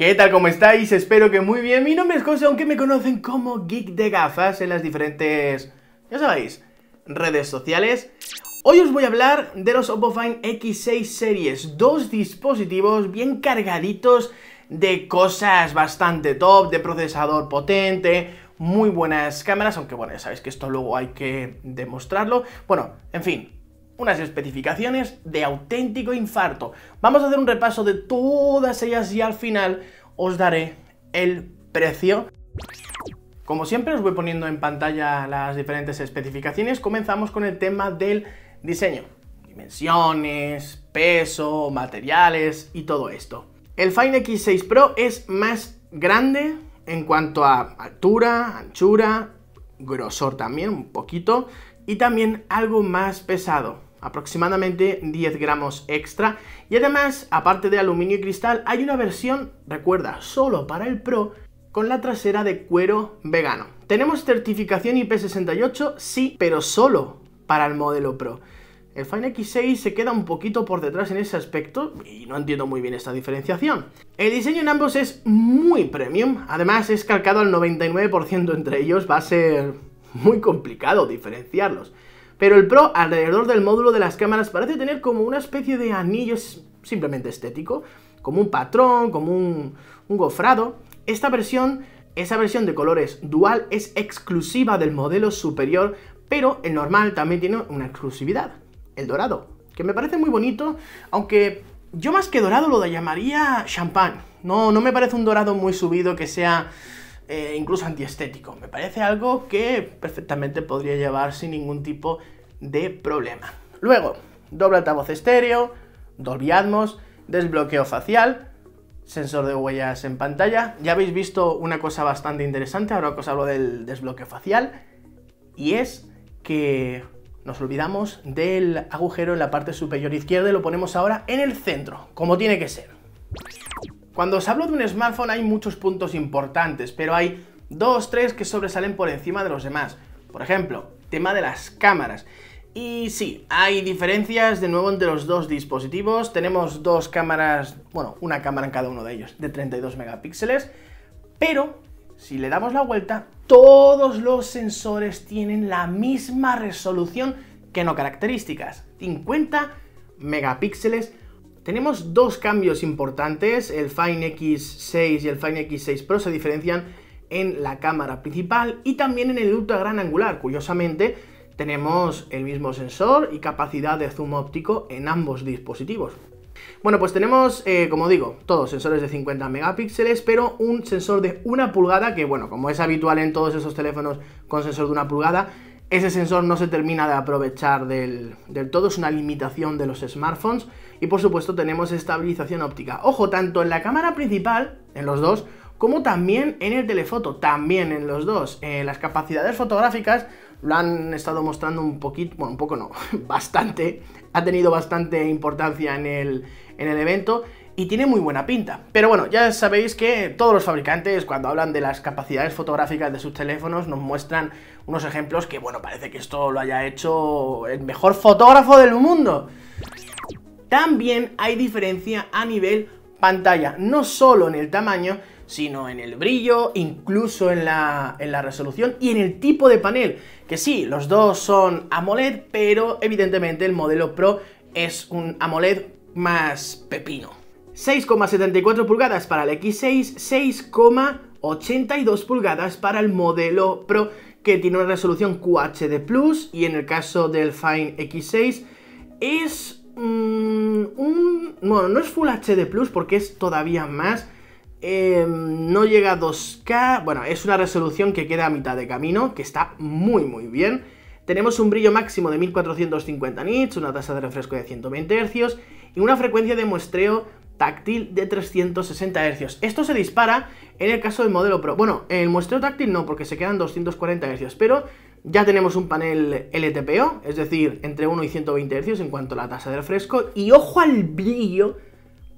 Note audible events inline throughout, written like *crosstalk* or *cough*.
¿Qué tal? ¿Cómo estáis? Espero que muy bien. Mi nombre es José, aunque me conocen como Geek de Gafas en las diferentes, ya sabéis, redes sociales. Hoy os voy a hablar de los Oppo Find X6 Series, dos dispositivos bien cargaditos de cosas bastante top, de procesador potente, muy buenas cámaras, aunque bueno, ya sabéis que esto luego hay que demostrarlo. Bueno, en fin, unas especificaciones de auténtico infarto. Vamos a hacer un repaso de todas ellas y al final os daré el precio. Como siempre os voy poniendo en pantalla las diferentes especificaciones. Comenzamos con el tema del diseño. Dimensiones, peso, materiales y todo esto. El Fine X6 Pro es más grande en cuanto a altura, anchura, grosor también un poquito y también algo más pesado aproximadamente 10 gramos extra. Y además, aparte de aluminio y cristal, hay una versión, recuerda, solo para el Pro, con la trasera de cuero vegano. Tenemos certificación IP68, sí, pero solo para el modelo Pro. El Fine X6 se queda un poquito por detrás en ese aspecto y no entiendo muy bien esta diferenciación. El diseño en ambos es muy premium, además es calcado al 99% entre ellos, va a ser muy complicado diferenciarlos pero el Pro alrededor del módulo de las cámaras parece tener como una especie de anillo simplemente estético, como un patrón, como un, un gofrado. Esta versión, esa versión de colores dual es exclusiva del modelo superior, pero el normal también tiene una exclusividad, el dorado, que me parece muy bonito, aunque yo más que dorado lo llamaría champán. No, no me parece un dorado muy subido que sea eh, incluso antiestético. Me parece algo que perfectamente podría llevar sin ningún tipo de problema. Luego, doble altavoz estéreo, Dolby Atmos, desbloqueo facial, sensor de huellas en pantalla. Ya habéis visto una cosa bastante interesante, ahora os hablo del desbloqueo facial, y es que nos olvidamos del agujero en la parte superior izquierda y lo ponemos ahora en el centro, como tiene que ser. Cuando os hablo de un smartphone hay muchos puntos importantes, pero hay dos, tres que sobresalen por encima de los demás. Por ejemplo, tema de las cámaras. Y sí, hay diferencias de nuevo entre los dos dispositivos. Tenemos dos cámaras, bueno, una cámara en cada uno de ellos, de 32 megapíxeles. Pero, si le damos la vuelta, todos los sensores tienen la misma resolución que no características. 50 megapíxeles tenemos dos cambios importantes, el Fine X6 y el Fine X6 Pro se diferencian en la cámara principal y también en el ultra gran angular. Curiosamente, tenemos el mismo sensor y capacidad de zoom óptico en ambos dispositivos. Bueno, pues tenemos, eh, como digo, todos sensores de 50 megapíxeles, pero un sensor de una pulgada que, bueno, como es habitual en todos esos teléfonos con sensor de una pulgada, ese sensor no se termina de aprovechar del, todo, es una limitación de los smartphones y por supuesto tenemos estabilización óptica. Ojo, tanto en la cámara principal, en los dos, como también en el telefoto, también en los dos. Eh, las capacidades fotográficas lo han estado mostrando un poquito, bueno, un poco no, *laughs* bastante, ha tenido bastante importancia en el, en el evento y tiene muy buena pinta. Pero bueno, ya sabéis que todos los fabricantes cuando hablan de las capacidades fotográficas de sus teléfonos nos muestran unos ejemplos que bueno, parece que esto lo haya hecho el mejor fotógrafo del mundo. También hay diferencia a nivel pantalla, no solo en el tamaño, sino en el brillo, incluso en la, resolución y en el tipo de panel. Que sí, los dos son AMOLED, pero evidentemente el modelo Pro es un AMOLED más pepino. 6,74 pulgadas para el X6, 6,82 pulgadas para el modelo Pro que tiene una resolución QHD Plus y en el caso del Fine X6 es mm, un... bueno, no es Full HD Plus porque es todavía más... Em, no llega a 2K, bueno, es una resolución que queda a mitad de camino, que está muy muy bien. Tenemos un brillo máximo de 1450 nits, una tasa de refresco de 120 Hz y una frecuencia de muestreo táctil de 360 Hz. Esto se dispara en el caso del modelo Pro. Bueno, el muestreo táctil no, porque se quedan 240 Hz, pero ya tenemos un panel LTPO, es decir, entre 1 y 120 Hz en cuanto a la tasa de refresco. Y ojo al brillo,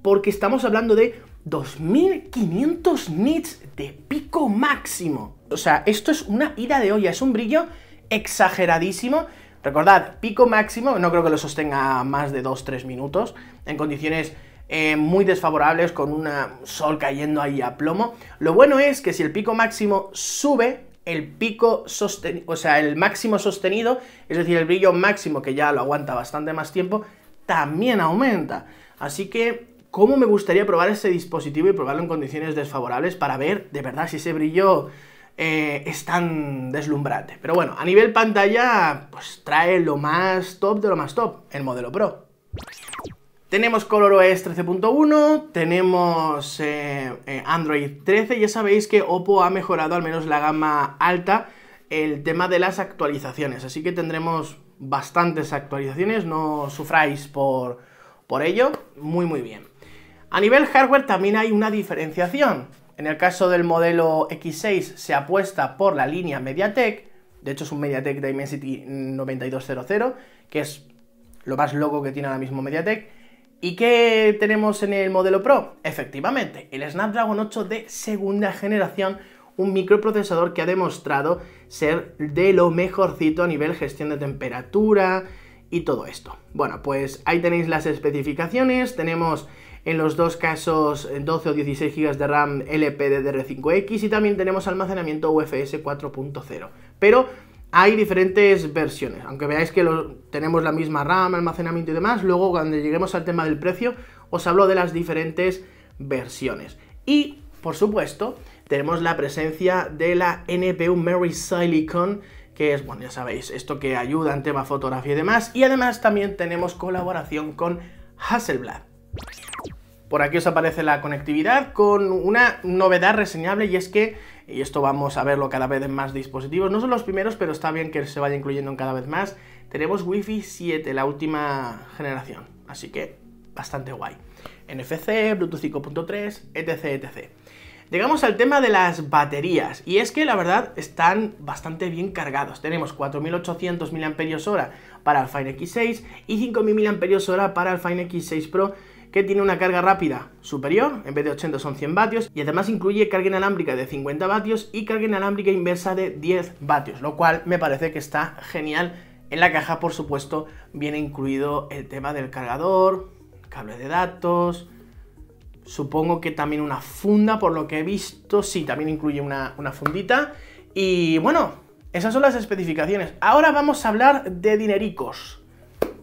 porque estamos hablando de 2500 nits de pico máximo. O sea, esto es una ida de olla, es un brillo exageradísimo. Recordad, pico máximo, no creo que lo sostenga más de 2-3 minutos, en condiciones eh, muy desfavorables con un sol cayendo ahí a plomo. Lo bueno es que si el pico máximo sube, el pico sostenido, o sea, el máximo sostenido, es decir, el brillo máximo que ya lo aguanta bastante más tiempo, también aumenta. Así que, ¿cómo me gustaría probar ese dispositivo y probarlo en condiciones desfavorables para ver de verdad si ese brillo eh, es tan deslumbrante? Pero bueno, a nivel pantalla, pues trae lo más top de lo más top, el modelo Pro. Tenemos ColorOS 13.1, tenemos eh, eh, Android 13, ya sabéis que Oppo ha mejorado al menos la gama alta el tema de las actualizaciones, así que tendremos bastantes actualizaciones, no sufráis por, por ello, muy muy bien. A nivel hardware también hay una diferenciación, en el caso del modelo X6 se apuesta por la línea MediaTek, de hecho es un MediaTek Dimensity 9200, que es lo más loco que tiene ahora mismo MediaTek, ¿Y qué tenemos en el modelo Pro? Efectivamente, el Snapdragon 8 de segunda generación, un microprocesador que ha demostrado ser de lo mejorcito a nivel gestión de temperatura y todo esto. Bueno, pues ahí tenéis las especificaciones, tenemos en los dos casos 12 o 16 GB de RAM LPDDR5X y también tenemos almacenamiento UFS 4.0. Pero hay diferentes versiones, aunque veáis que tenemos la misma RAM, almacenamiento y demás, luego cuando lleguemos al tema del precio os hablo de las diferentes versiones. Y, por supuesto, tenemos la presencia de la NPU Mary Silicon, que es, bueno, ya sabéis, esto que ayuda en tema fotografía y demás, y además también tenemos colaboración con Hasselblad. Por aquí os aparece la conectividad con una novedad reseñable y es que y esto vamos a verlo cada vez en más dispositivos. No son los primeros, pero está bien que se vaya incluyendo en cada vez más. Tenemos Wi-Fi 7, la última generación, así que bastante guay. NFC, Bluetooth 5.3, etc, etc. Llegamos al tema de las baterías, y es que la verdad están bastante bien cargados. Tenemos 4800 mAh para el Fine X6 y 5000 mAh para el Fine X6 Pro, que tiene una carga rápida superior, en vez de 80 son 100 vatios, y además incluye carga inalámbrica de 50 vatios y carga inalámbrica inversa de 10 vatios, lo cual me parece que está genial. En la caja, por supuesto, viene incluido el tema del cargador, cable de datos, supongo que también una funda, por lo que he visto, sí, también incluye una, una fundita. Y bueno, esas son las especificaciones. Ahora vamos a hablar de dinericos.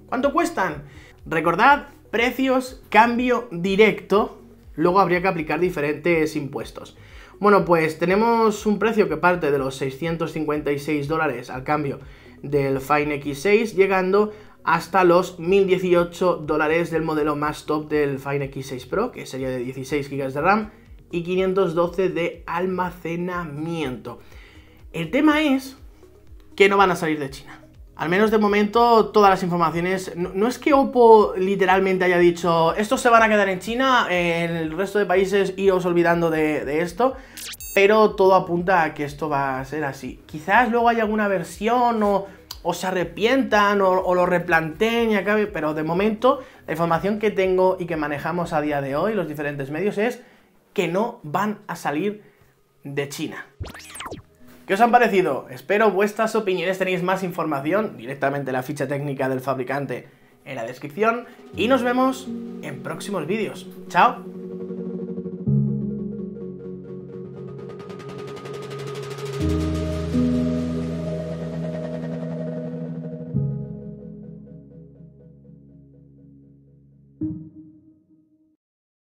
¿Cuánto cuestan? Recordad Precios, cambio directo. Luego habría que aplicar diferentes impuestos. Bueno, pues tenemos un precio que parte de los 656 dólares al cambio del Fine X6, llegando hasta los 1018 dólares del modelo más top del Fine X6 Pro, que sería de 16 GB de RAM y 512 de almacenamiento. El tema es que no van a salir de China. Al menos de momento, todas las informaciones. No, es que Oppo literalmente haya dicho, esto se van a quedar en China, en el resto de países iros olvidando de, esto. Pero todo apunta a que esto va a ser así. Quizás luego haya alguna versión o, se arrepientan o, o, lo replanteen y acabe. Pero de momento, la información que tengo y que manejamos a día de hoy, los diferentes medios, es que no van a salir de China. ¿Qué os han parecido? Espero vuestras opiniones. Tenéis más información directamente en la ficha técnica del fabricante en la descripción. Y nos vemos en próximos vídeos. ¡Chao!